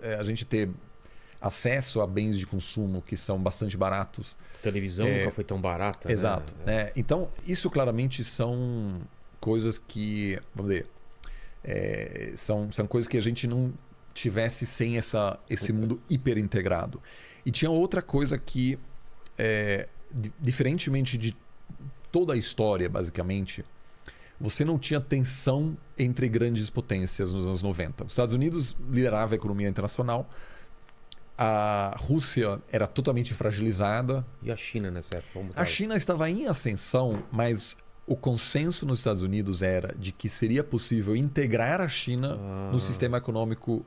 é, a gente ter acesso a bens de consumo que são bastante baratos. Televisão é, nunca foi tão barata. Né? Exato. É. Né? É. Então, isso claramente são coisas que, vamos dizer, é, são, são coisas que a gente não tivesse sem essa, esse mundo hiperintegrado. E tinha outra coisa que, é, diferentemente de toda a história, basicamente, você não tinha tensão entre grandes potências nos anos 90. Os Estados Unidos liderava a economia internacional, a Rússia era totalmente fragilizada. E a China nessa época? A China estava em ascensão, mas o consenso nos Estados Unidos era de que seria possível integrar a China ah. no sistema econômico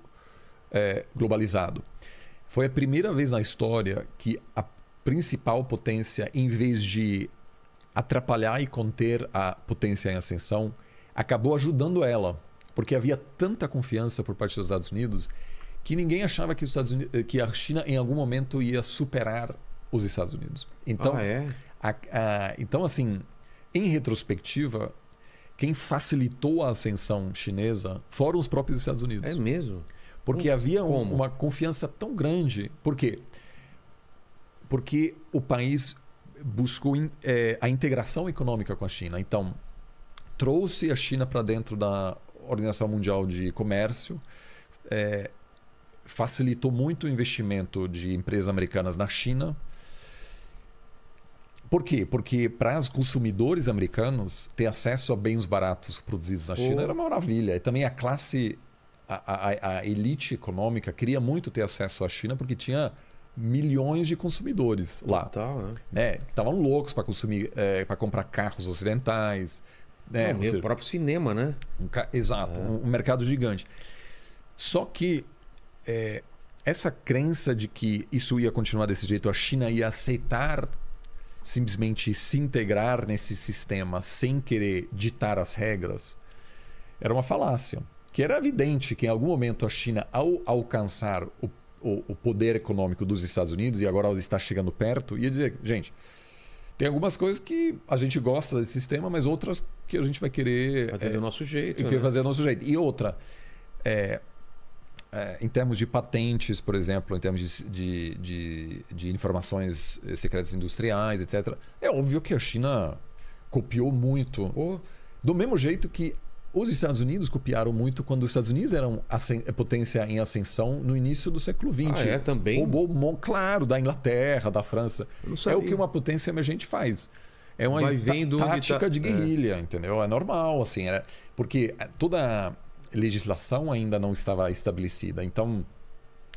é, globalizado. Foi a primeira vez na história que a principal potência, em vez de atrapalhar e conter a potência em ascensão acabou ajudando ela, porque havia tanta confiança por parte dos Estados Unidos que ninguém achava que, os Estados Unidos, que a China em algum momento ia superar os Estados Unidos. Então, ah, é? a, a, então assim, em retrospectiva, quem facilitou a ascensão chinesa foram os próprios Estados Unidos. É mesmo? Porque havia um, uma confiança tão grande. Por quê? Porque o país buscou in, é, a integração econômica com a China. Então, trouxe a China para dentro da Organização Mundial de Comércio, é, facilitou muito o investimento de empresas americanas na China. Por quê? Porque para os consumidores americanos, ter acesso a bens baratos produzidos na China oh. era uma maravilha. E também a classe, a, a, a elite econômica queria muito ter acesso à China porque tinha milhões de consumidores lá. Total, né? né? Que estavam loucos para consumir, é, para comprar carros ocidentais. Né? Não, seja, o próprio cinema, né? Um ca... Exato, é. um, mercado gigante. Só que é, essa crença de que isso ia continuar desse jeito, a China ia aceitar simplesmente se integrar nesse sistema sem querer ditar as regras, era uma falácia. Que era evidente que em algum momento a China, ao alcançar o o, o poder econômico dos Estados Unidos e agora está chegando perto, ia dizer, gente, tem algumas coisas que a gente gosta desse sistema, mas outras que a gente vai querer. Fazer é, do nosso jeito. Né? Fazer do nosso jeito. E outra, é, é, em termos de patentes, por exemplo, em termos de, de, de, de, informações eh, secretas industriais, etc., é óbvio que a China copiou muito. Oh. Do mesmo jeito que os Estados Unidos copiaram muito quando os Estados Unidos eram eh, potência em ascensão no início do século XX. Ah, é também. Roubou, claro, da Inglaterra, da França. É o que uma potência emergente faz. É uma tá, tática tá... de é. guerrilha, é. entendeu? É normal, assim. É, porque eh, toda legislação ainda não estava estabelecida. Então,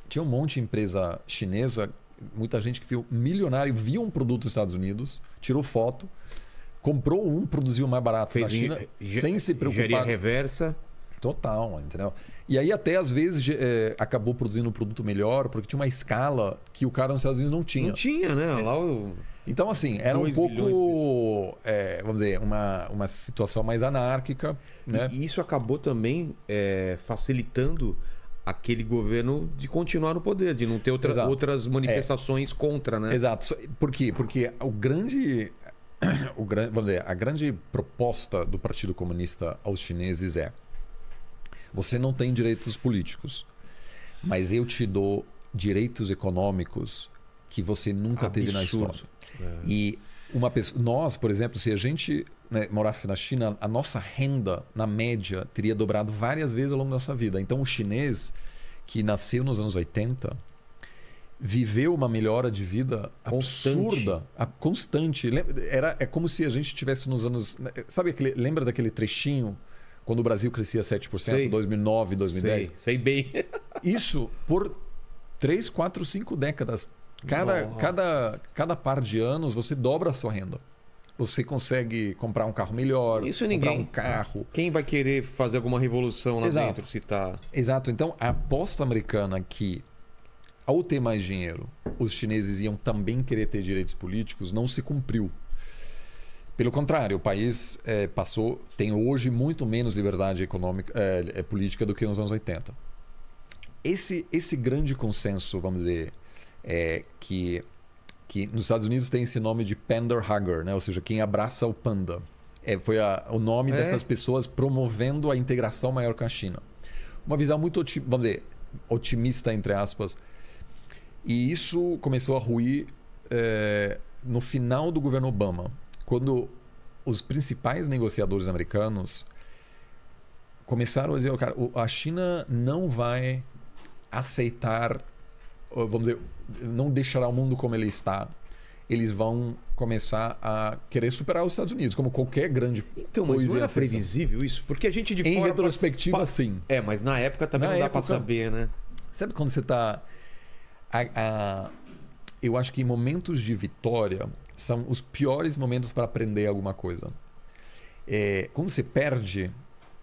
tinha um monte de empresa chinesa, muita gente que viu milionário, viu um produto dos Estados Unidos, tirou foto comprou um, produziu mais barato Fez na China, sem se preocupar. Engenharia reversa. Total, entendeu? E aí até às vezes é, acabou produzindo um produto melhor, porque tinha uma escala que o cara nos Estados Unidos não tinha. Não tinha, né? É. Lá o... Então, assim, era um pouco, é, vamos dizer, uma, uma situação mais anárquica. Né? E isso acabou também é, facilitando aquele governo de continuar no poder, de não ter outra, outras é. manifestações é. contra, né? Exato. Por quê? Porque o grande o, vamos dizer, a grande proposta do Partido Comunista aos chineses é: você não tem direitos políticos, mas eu te dou direitos econômicos que você nunca Absurdo. teve na história. É. E uma pessoa, nós, por exemplo, se a gente né, morasse na China, a nossa renda, na média, teria dobrado várias vezes ao longo da nossa vida. Então, o chinês que nasceu nos anos 80 viveu uma melhora de vida absurda, constante. constante. Era, é como se a gente estivesse nos anos. Né, sabe aquele, lembra daquele trechinho quando o Brasil crescia 7%, sei. 2009, 2010? Sei, sei bem. Isso por 3, 4, 5 décadas. Cada, cada, cada par de anos você dobra a sua renda você consegue comprar um carro melhor, Isso ninguém. comprar um carro. Quem vai querer fazer alguma revolução lá Exato. dentro se tá... Exato. Então, a aposta americana que ao ter mais dinheiro, os chineses iam também querer ter direitos políticos, não se cumpriu. Pelo contrário, o país é, passou, tem hoje muito menos liberdade econômica, é, política do que nos anos 80. Esse, esse grande consenso, vamos dizer, é, que, que nos Estados Unidos tem esse nome de panda hugger, né? ou seja, quem abraça o panda. É, foi a, o nome é. dessas pessoas promovendo a integração maior com a China. Uma visão muito, vamos dizer, otimista, entre aspas, e isso começou a ruir é, no final do governo Obama, quando os principais negociadores americanos começaram a dizer: cara, a China não vai aceitar, vamos dizer, não deixará o mundo como ele está. Eles vão começar a querer superar os Estados Unidos, como qualquer grande então, mas não era previsível isso? Porque a gente de Em retrospectiva, pra... sim. É, mas na época também na não época, dá para saber, né? Sabe quando você está a, a, eu acho que momentos de vitória são os piores momentos para aprender alguma coisa. É, quando você perde,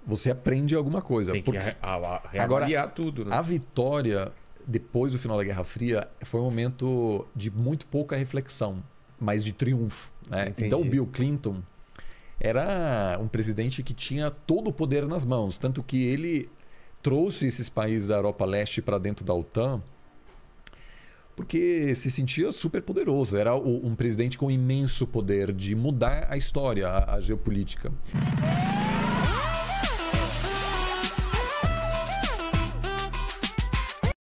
você aprende alguma coisa. Tem que porque... agora tudo. Né? A vitória depois do final da Guerra Fria foi um momento de muito pouca reflexão, mas de triunfo. Né? Então o Bill Clinton era um presidente que tinha todo o poder nas mãos, tanto que ele trouxe esses países da Europa Leste para dentro da OTAN porque se sentia super poderoso. Era um presidente com imenso poder de mudar a história, a, a geopolítica.